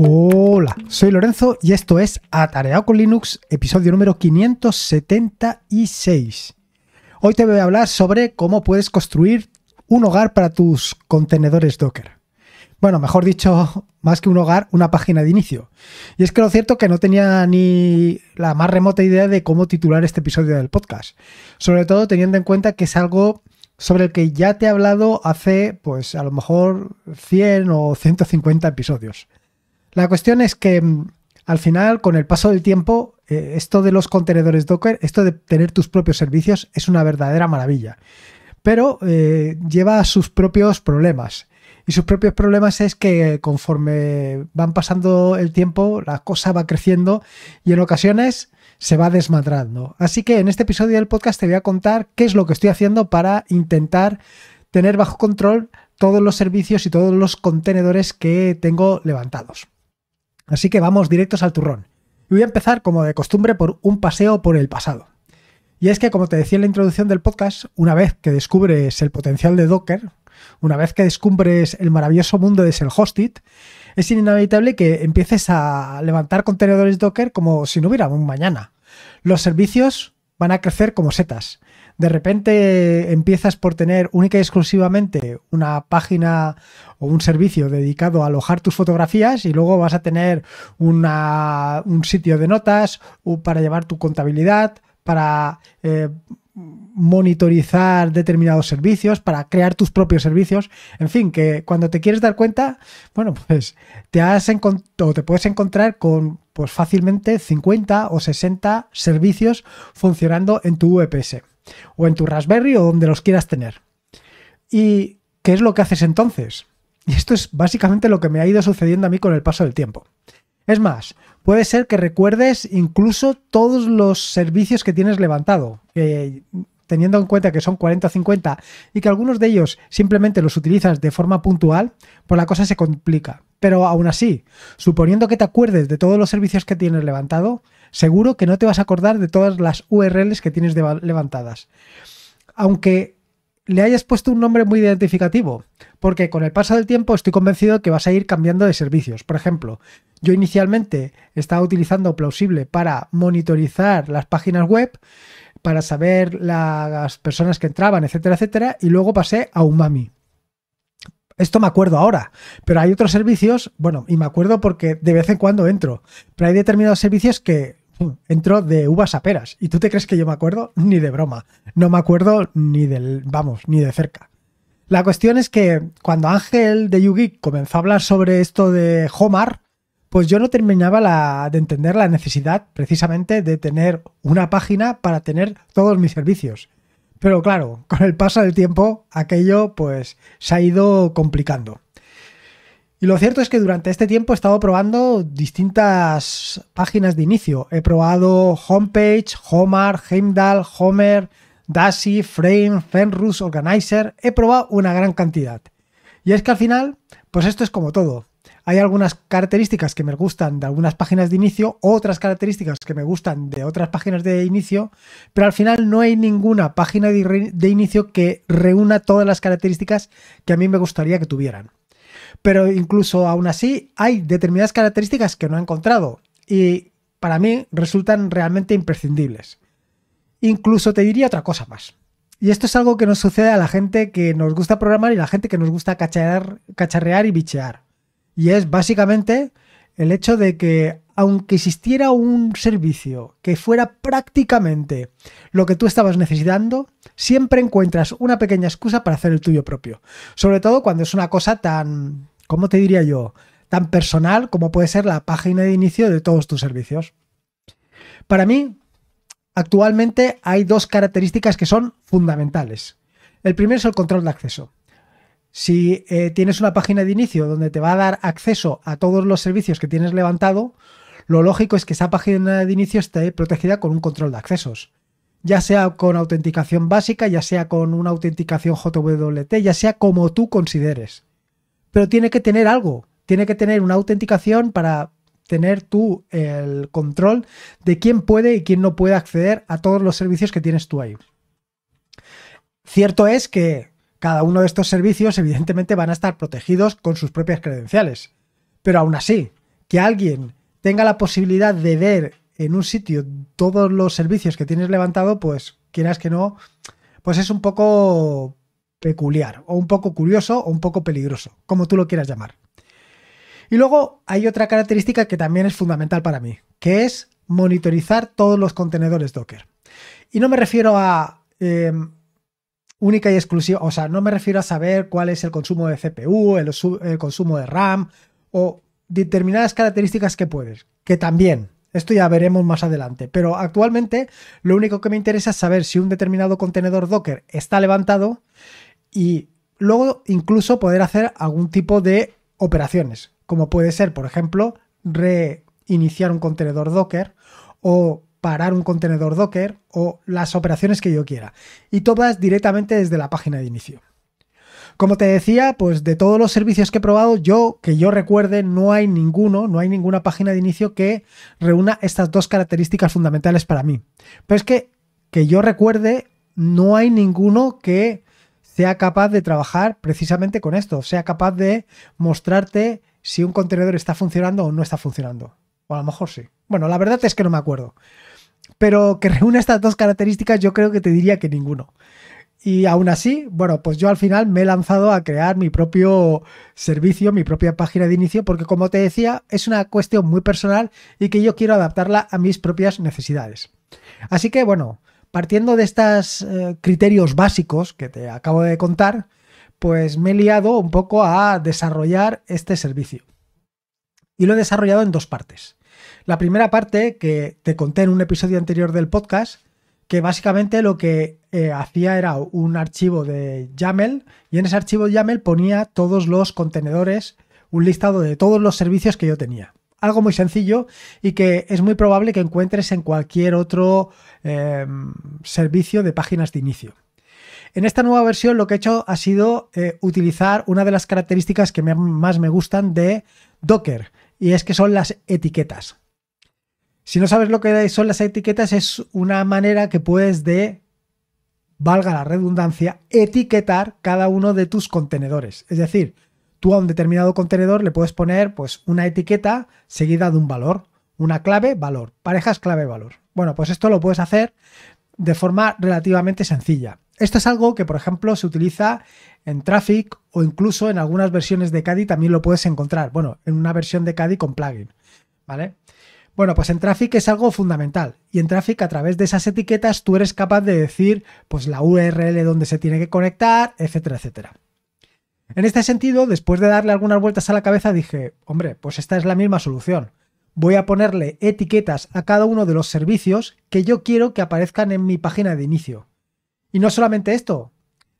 Hola, soy Lorenzo y esto es Atareado con Linux, episodio número 576. Hoy te voy a hablar sobre cómo puedes construir un hogar para tus contenedores Docker. Bueno, mejor dicho, más que un hogar, una página de inicio. Y es que lo cierto que no tenía ni la más remota idea de cómo titular este episodio del podcast. Sobre todo teniendo en cuenta que es algo sobre el que ya te he hablado hace, pues a lo mejor 100 o 150 episodios. La cuestión es que mm, al final, con el paso del tiempo, eh, esto de los contenedores Docker, esto de tener tus propios servicios, es una verdadera maravilla. Pero eh, lleva sus propios problemas. Y sus propios problemas es que eh, conforme van pasando el tiempo, la cosa va creciendo y en ocasiones se va desmadrando. Así que en este episodio del podcast te voy a contar qué es lo que estoy haciendo para intentar tener bajo control todos los servicios y todos los contenedores que tengo levantados. Así que vamos directos al turrón. Y voy a empezar, como de costumbre, por un paseo por el pasado. Y es que, como te decía en la introducción del podcast, una vez que descubres el potencial de Docker, una vez que descubres el maravilloso mundo de Self-Hosted, es inevitable que empieces a levantar contenedores Docker como si no hubiera un mañana. Los servicios van a crecer como setas de repente empiezas por tener única y exclusivamente una página o un servicio dedicado a alojar tus fotografías y luego vas a tener un sitio de notas para llevar tu contabilidad, para... Eh, monitorizar determinados servicios, para crear tus propios servicios. En fin, que cuando te quieres dar cuenta, bueno, pues te te puedes encontrar con pues fácilmente 50 o 60 servicios funcionando en tu VPS o en tu Raspberry o donde los quieras tener. ¿Y qué es lo que haces entonces? Y esto es básicamente lo que me ha ido sucediendo a mí con el paso del tiempo. Es más, puede ser que recuerdes incluso todos los servicios que tienes levantado, eh, teniendo en cuenta que son 40 o 50 y que algunos de ellos simplemente los utilizas de forma puntual, pues la cosa se complica. Pero aún así, suponiendo que te acuerdes de todos los servicios que tienes levantado, seguro que no te vas a acordar de todas las URLs que tienes levantadas. Aunque le hayas puesto un nombre muy identificativo, porque con el paso del tiempo estoy convencido que vas a ir cambiando de servicios. Por ejemplo, yo inicialmente estaba utilizando Plausible para monitorizar las páginas web, para saber las personas que entraban, etcétera, etcétera, y luego pasé a Umami. Esto me acuerdo ahora, pero hay otros servicios, bueno, y me acuerdo porque de vez en cuando entro, pero hay determinados servicios que entro de uvas a peras. ¿Y tú te crees que yo me acuerdo? Ni de broma. No me acuerdo ni del, vamos, ni de cerca. La cuestión es que cuando Ángel de Yugi comenzó a hablar sobre esto de Homar, pues yo no terminaba de entender la necesidad precisamente de tener una página para tener todos mis servicios. Pero claro, con el paso del tiempo aquello pues se ha ido complicando. Y lo cierto es que durante este tiempo he estado probando distintas páginas de inicio. He probado Homepage, Homer, Heimdall, Homer, Dashi, Frame, Fenrus, Organizer. He probado una gran cantidad. Y es que al final, pues esto es como todo. Hay algunas características que me gustan de algunas páginas de inicio, otras características que me gustan de otras páginas de inicio, pero al final no hay ninguna página de inicio que reúna todas las características que a mí me gustaría que tuvieran. Pero incluso aún así hay determinadas características que no he encontrado y para mí resultan realmente imprescindibles. Incluso te diría otra cosa más. Y esto es algo que nos sucede a la gente que nos gusta programar y la gente que nos gusta cacharrear, cacharrear y bichear. Y es básicamente el hecho de que aunque existiera un servicio que fuera prácticamente lo que tú estabas necesitando, siempre encuentras una pequeña excusa para hacer el tuyo propio. Sobre todo cuando es una cosa tan, ¿cómo te diría yo? Tan personal como puede ser la página de inicio de todos tus servicios. Para mí, actualmente hay dos características que son fundamentales. El primero es el control de acceso. Si eh, tienes una página de inicio donde te va a dar acceso a todos los servicios que tienes levantado, lo lógico es que esa página de inicio esté protegida con un control de accesos. Ya sea con autenticación básica, ya sea con una autenticación JWT, ya sea como tú consideres. Pero tiene que tener algo, tiene que tener una autenticación para tener tú el control de quién puede y quién no puede acceder a todos los servicios que tienes tú ahí. Cierto es que cada uno de estos servicios evidentemente van a estar protegidos con sus propias credenciales. Pero aún así, que alguien tenga la posibilidad de ver en un sitio todos los servicios que tienes levantado, pues quieras que no, pues es un poco peculiar, o un poco curioso, o un poco peligroso, como tú lo quieras llamar. Y luego hay otra característica que también es fundamental para mí, que es monitorizar todos los contenedores Docker. Y no me refiero a em, única y exclusiva, o sea, no me refiero a saber cuál es el consumo de CPU, el consumo de RAM o determinadas características que puedes, que también, esto ya veremos más adelante, pero actualmente lo único que me interesa es saber si un determinado contenedor Docker está levantado y luego incluso poder hacer algún tipo de operaciones, como puede ser, por ejemplo, reiniciar un contenedor Docker o parar un contenedor Docker o las operaciones que yo quiera, y todas directamente desde la página de inicio. Como te decía, pues de todos los servicios que he probado, yo, que yo recuerde, no hay ninguno, no hay ninguna página de inicio que reúna estas dos características fundamentales para mí. Pero es que, que yo recuerde, no hay ninguno que sea capaz de trabajar precisamente con esto, sea capaz de mostrarte si un contenedor está funcionando o no está funcionando. O a lo mejor sí. Bueno, la verdad es que no me acuerdo. Pero que reúna estas dos características, yo creo que te diría que ninguno. Y aún así, bueno, pues yo al final me he lanzado a crear mi propio servicio, mi propia página de inicio, porque como te decía, es una cuestión muy personal y que yo quiero adaptarla a mis propias necesidades. Así que bueno, partiendo de estos eh, criterios básicos que te acabo de contar, pues me he liado un poco a desarrollar este servicio. Y lo he desarrollado en dos partes. La primera parte que te conté en un episodio anterior del podcast que básicamente lo que eh, hacía era un archivo de YAML y en ese archivo de YAML ponía todos los contenedores, un listado de todos los servicios que yo tenía. Algo muy sencillo y que es muy probable que encuentres en cualquier otro em, servicio de páginas de inicio. En esta nueva versión lo que he hecho ha sido eh, utilizar una de las características que más me gustan de Docker y es que son las etiquetas. Si no sabes lo que son las etiquetas, es una manera que puedes de, valga la redundancia, etiquetar cada uno de tus contenedores. Es decir, tú a un determinado contenedor le puedes poner pues, una etiqueta seguida de un valor, una clave, valor, parejas clave, valor. Bueno, pues esto lo puedes hacer de forma relativamente sencilla. Esto es algo que, por ejemplo, se utiliza en Traffic o incluso en algunas versiones de Cadi. también lo puedes encontrar. Bueno, en una versión de Cadi con plugin, ¿vale? Bueno, pues en Traffic es algo fundamental. Y en Traffic, a través de esas etiquetas, tú eres capaz de decir pues, la URL donde se tiene que conectar, etcétera, etcétera. En este sentido, después de darle algunas vueltas a la cabeza, dije, hombre, pues esta es la misma solución. Voy a ponerle etiquetas a cada uno de los servicios que yo quiero que aparezcan en mi página de inicio. Y no solamente esto,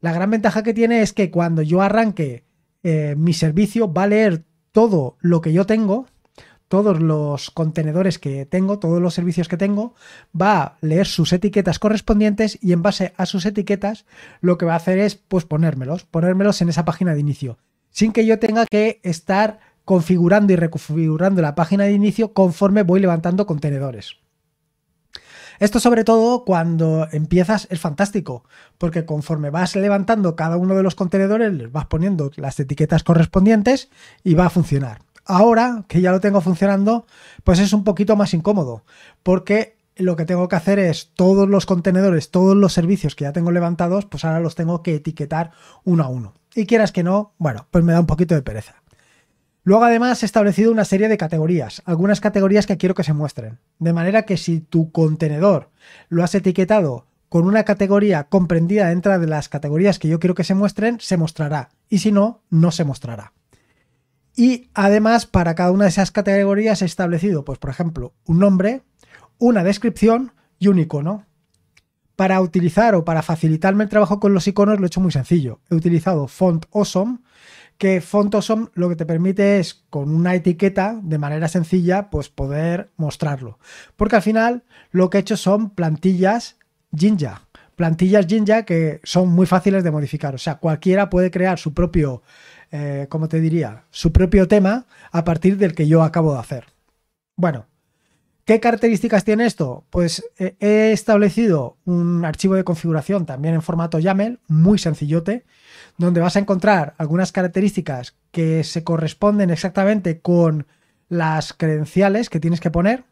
la gran ventaja que tiene es que cuando yo arranque eh, mi servicio va a leer todo lo que yo tengo todos los contenedores que tengo, todos los servicios que tengo, va a leer sus etiquetas correspondientes y en base a sus etiquetas lo que va a hacer es pues ponérmelos, ponérmelos en esa página de inicio, sin que yo tenga que estar configurando y reconfigurando la página de inicio conforme voy levantando contenedores. Esto sobre todo cuando empiezas es fantástico, porque conforme vas levantando cada uno de los contenedores, les vas poniendo las etiquetas correspondientes y va a funcionar. Ahora que ya lo tengo funcionando, pues es un poquito más incómodo, porque lo que tengo que hacer es todos los contenedores, todos los servicios que ya tengo levantados, pues ahora los tengo que etiquetar uno a uno. Y quieras que no, bueno, pues me da un poquito de pereza. Luego además he establecido una serie de categorías, algunas categorías que quiero que se muestren. De manera que si tu contenedor lo has etiquetado con una categoría comprendida dentro de las categorías que yo quiero que se muestren, se mostrará. Y si no, no se mostrará. Y además, para cada una de esas categorías he establecido, pues, por ejemplo, un nombre, una descripción y un icono. Para utilizar o para facilitarme el trabajo con los iconos lo he hecho muy sencillo. He utilizado Font Awesome, que Font Awesome lo que te permite es con una etiqueta de manera sencilla pues poder mostrarlo. Porque al final lo que he hecho son plantillas Jinja. Plantillas Jinja que son muy fáciles de modificar. O sea, cualquiera puede crear su propio eh, como te diría, su propio tema a partir del que yo acabo de hacer. Bueno, ¿qué características tiene esto? Pues eh, he establecido un archivo de configuración también en formato YAML, muy sencillote, donde vas a encontrar algunas características que se corresponden exactamente con las credenciales que tienes que poner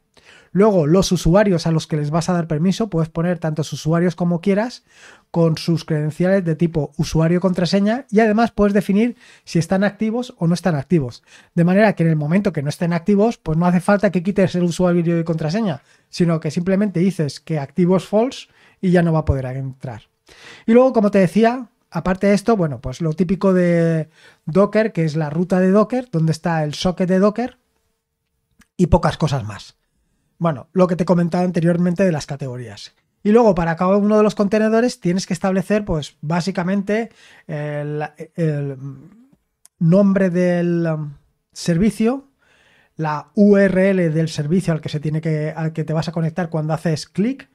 Luego, los usuarios a los que les vas a dar permiso, puedes poner tantos usuarios como quieras con sus credenciales de tipo usuario contraseña y además puedes definir si están activos o no están activos. De manera que en el momento que no estén activos, pues no hace falta que quites el usuario y contraseña, sino que simplemente dices que activos false y ya no va a poder entrar. Y luego, como te decía, aparte de esto, bueno, pues lo típico de Docker, que es la ruta de Docker, donde está el socket de Docker y pocas cosas más. Bueno, lo que te comentaba anteriormente de las categorías. Y luego para cada uno de los contenedores tienes que establecer, pues básicamente, el, nombre del um, servicio, la URL del servicio al que, se tiene que, al que te vas a conectar cuando haces clic.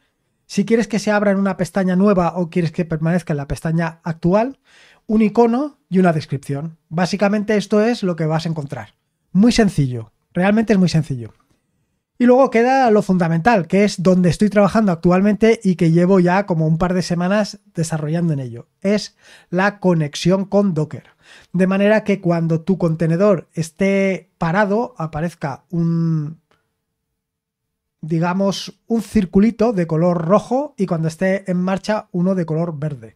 Si quieres que se abra en una pestaña nueva o quieres que permanezca en la pestaña actual, un icono y una descripción. Básicamente esto es lo que vas a encontrar. Muy sencillo, realmente es muy sencillo. Y luego queda lo fundamental, que es donde estoy trabajando actualmente y que llevo ya como un par de semanas desarrollando en ello. Es la conexión con Docker. De manera que cuando tu contenedor esté parado, aparezca un, digamos, un circulito de color rojo y cuando esté en marcha uno de color verde.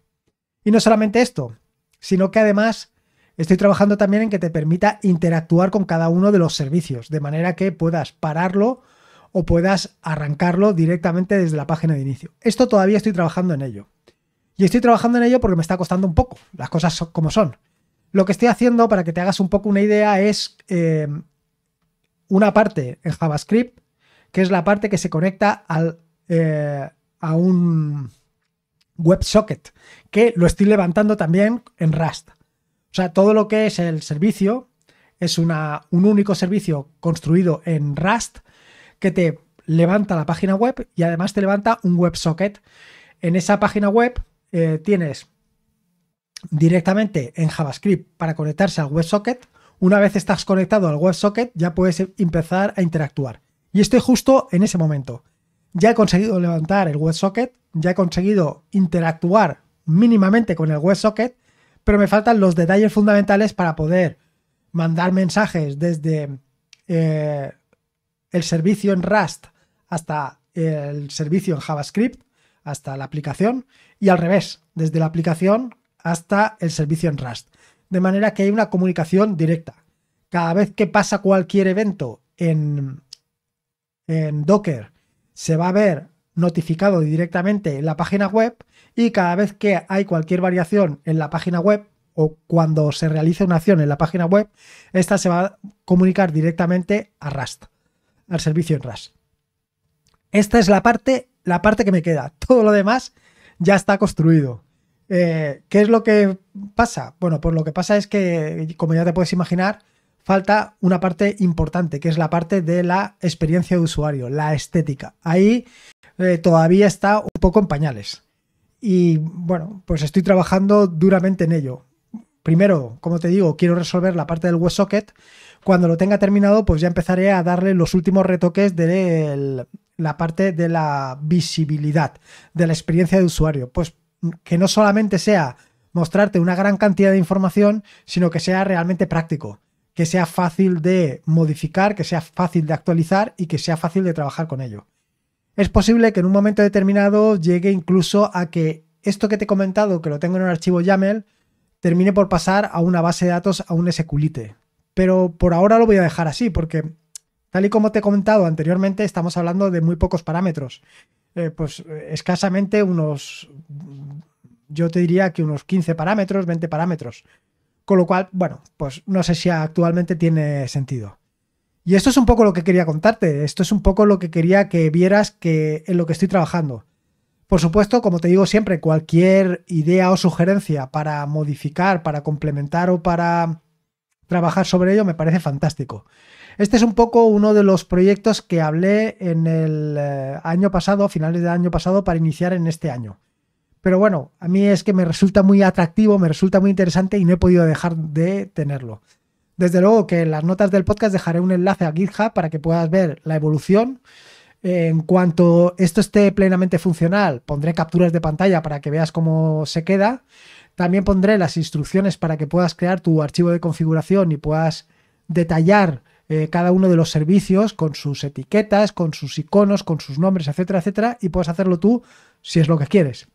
Y no solamente esto, sino que además Estoy trabajando también en que te permita interactuar con cada uno de los servicios, de manera que puedas pararlo o puedas arrancarlo directamente desde la página de inicio. Esto todavía estoy trabajando en ello. Y estoy trabajando en ello porque me está costando un poco, las cosas como son. Lo que estoy haciendo, para que te hagas un poco una idea, es eh, una parte en JavaScript, que es la parte que se conecta al, eh, a un WebSocket, que lo estoy levantando también en Rust. O sea, todo lo que es el servicio es un único servicio construido en Rust que te levanta la página web y además te levanta un WebSocket. En esa página web eh, tienes directamente en JavaScript para conectarse al WebSocket. Una vez estás conectado al WebSocket, ya puedes empezar a interactuar. Y estoy justo en ese momento. Ya he conseguido levantar el WebSocket, ya he conseguido interactuar mínimamente con el WebSocket pero me faltan los detalles fundamentales para poder mandar mensajes desde eh, el servicio en Rust hasta el servicio en JavaScript, hasta la aplicación, y al revés, desde la aplicación hasta el servicio en Rust. De manera que hay una comunicación directa. Cada vez que pasa cualquier evento en Docker, se va a ver notificado directamente en la página web y cada vez que hay cualquier variación en la página web o cuando se realice una acción en la página web, esta se va a comunicar directamente a Rust, al servicio en Rust. Esta es la parte, la parte que me queda. Todo lo demás ya está construido. Eh, ¿Qué es lo que pasa? Bueno, pues lo que pasa es que, como ya te puedes imaginar, falta una parte importante, que es la parte de la experiencia de usuario, la estética. Ahí eh, todavía está un poco en pañales. Y bueno, pues estoy trabajando duramente en ello. Primero, como te digo, quiero resolver la parte del WebSocket. Cuando lo tenga terminado, pues ya empezaré a darle los últimos retoques de la parte de la visibilidad, de la experiencia de usuario. Pues que no solamente sea mostrarte una gran cantidad de información, sino que sea realmente práctico, que sea fácil de modificar, que sea fácil de actualizar y que sea fácil de trabajar con ello. Es posible que en un momento determinado llegue incluso a que esto que te he comentado, que lo tengo en un archivo YAML, termine por pasar a una base de datos, a un SQLite. Pero por ahora lo voy a dejar así, porque tal y como te he comentado anteriormente, estamos hablando de muy pocos parámetros. Eh, pues eh, escasamente unos, yo te diría que unos 15 parámetros, 20 parámetros. Con lo cual, bueno, pues no sé si actualmente tiene sentido. Y esto es un poco lo que quería contarte, esto es un poco lo que quería que vieras que en lo que estoy trabajando. Por supuesto, como te digo siempre, cualquier idea o sugerencia para modificar, para complementar o para trabajar sobre ello me parece fantástico. Este es un poco uno de los proyectos que hablé en el eh, año pasado, a finales del año pasado, para iniciar en este año. Pero bueno, a mí es que me resulta muy atractivo, me resulta muy interesante y no he podido dejar de tenerlo. Desde luego que en las notas del podcast dejaré un enlace a GitHub para que puedas ver la evolución. En cuanto esto esté plenamente funcional, pondré capturas de pantalla para que veas cómo se queda. También pondré las instrucciones para que puedas crear tu archivo de configuración y puedas detallar eh, cada uno de los servicios con sus etiquetas, con sus iconos, con sus nombres, etcétera, etcétera, y puedes hacerlo tú si es lo que quieres.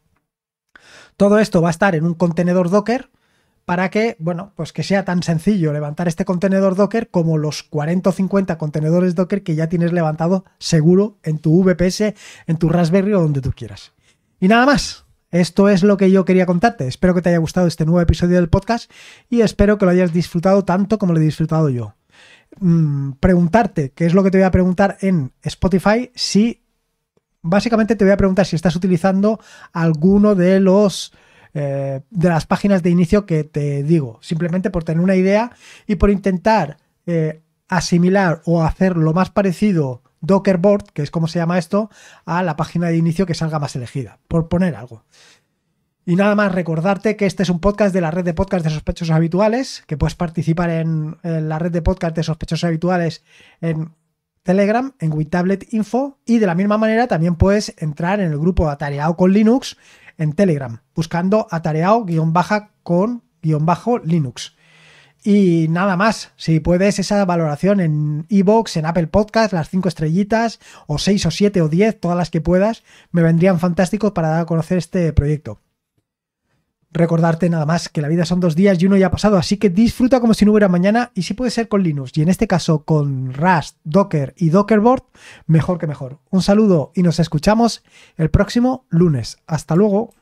Todo esto va a estar en un contenedor Docker para que, bueno, pues que sea tan sencillo levantar este contenedor Docker como los 40 o 50 contenedores Docker que ya tienes levantado seguro en tu VPS, en tu Raspberry o donde tú quieras. Y nada más. Esto es lo que yo quería contarte. Espero que te haya gustado este nuevo episodio del podcast y espero que lo hayas disfrutado tanto como lo he disfrutado yo. Mm, preguntarte, qué es lo que te voy a preguntar en Spotify, si básicamente te voy a preguntar si estás utilizando alguno de los eh, de las páginas de inicio que te digo, simplemente por tener una idea y por intentar eh, asimilar o hacer lo más parecido Dockerboard, que es como se llama esto, a la página de inicio que salga más elegida, por poner algo. Y nada más recordarte que este es un podcast de la red de podcast de sospechosos habituales, que puedes participar en, la red de podcast de sospechosos habituales en Telegram, en WeTabletInfo, Info, y de la misma manera también puedes entrar en el grupo Atareado con Linux, en Telegram, buscando atareao-con-linux. Y nada más, si puedes esa valoración en iVoox, en Apple Podcast, las cinco estrellitas, o seis, o siete, o 10, todas las que puedas, me vendrían fantásticos para dar a conocer este proyecto recordarte nada más que la vida son dos días y uno ya ha pasado, así que disfruta como si no hubiera mañana y si puede ser con Linux y en este caso con Rust, Docker y Dockerboard, mejor que mejor. Un saludo y nos escuchamos el próximo lunes. Hasta luego.